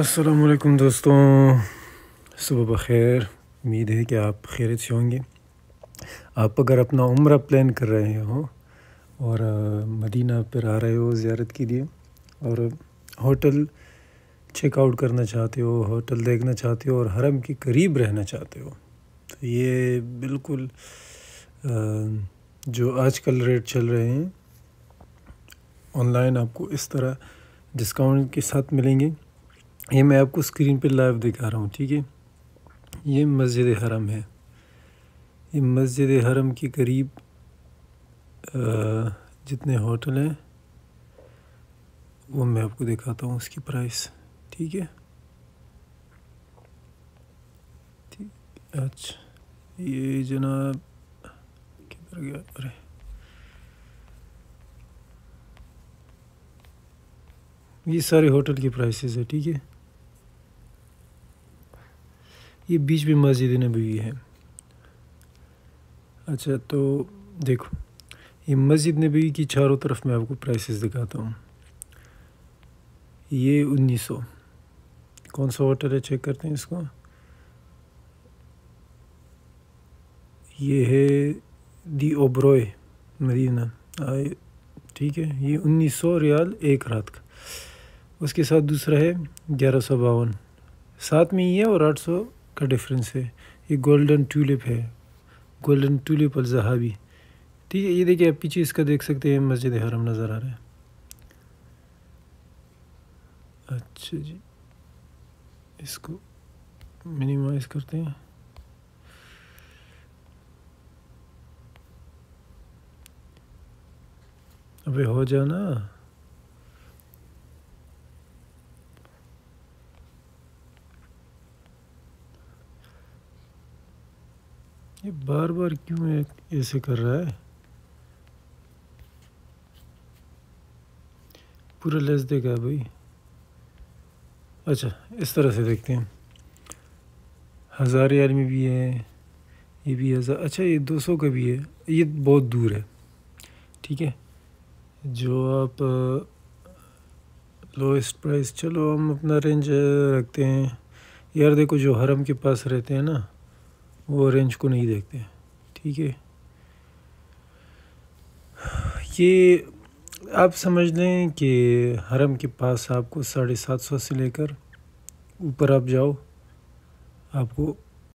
असलकुम दोस्तों सुबह बखैर उम्मीद है कि आप खैरत से होंगे आप अगर अपना उम्र प्लान कर रहे हो और मदीना पर आ रहे हो ज़्यारत के लिए और होटल चेकआउट करना चाहते हो होटल देखना चाहते हो और हरम के करीब रहना चाहते हो तो ये बिल्कुल जो आजकल रेट चल रहे हैं ऑनलाइन आपको इस तरह डिस्काउंट के साथ मिलेंगे ये मैं आपको स्क्रीन पे लाइव दिखा रहा हूँ ठीक है ये मस्जिद हरम है ये मस्जिद हरम के करीब जितने होटल हैं वो मैं आपको दिखाता हूँ उसकी प्राइस ठीक है ठीक अच्छा ये जनाब किधर गया अरे ये सारे होटल के प्राइसेस है ठीक है ये बीच में मस्जिद नबी है अच्छा तो देखो ये मस्जिद नबी की चारों तरफ मैं आपको प्राइसेस दिखाता हूँ ये उन्नीस सौ कौन सा होटल है चेक करते हैं इसको ये है दी ओब्रोय मदीना ठीक है ये उन्नीस सौ रियाल एक रात का उसके साथ दूसरा है ग्यारह सौ बावन साथ में ही है और आठ सौ का डिफरेंस है ये गोल्डन ट्यूलिप है गोल्डन ट्यूलिप जहाबी ठीक है ये देखिए आप पीछे इसका देख सकते हैं मस्जिद हरम नज़र आ रहा है अच्छा जी इसको मिनिमाइज करते हैं अबे हो जाना ये बार बार क्यों ऐसे कर रहा है पूरा लेस देखा भाई अच्छा इस तरह से देखते हैं हज़ार यार में भी है ये भी हज़ार अच्छा ये दो सौ का भी है ये बहुत दूर है ठीक है जो आप लोएस्ट प्राइस चलो हम अपना रेंज रखते हैं यार देखो जो हरम के पास रहते हैं ना वो रेंज को नहीं देखते ठीक है ये आप समझ लें कि हरम के पास आपको साढ़े सात सौ से लेकर ऊपर आप जाओ आपको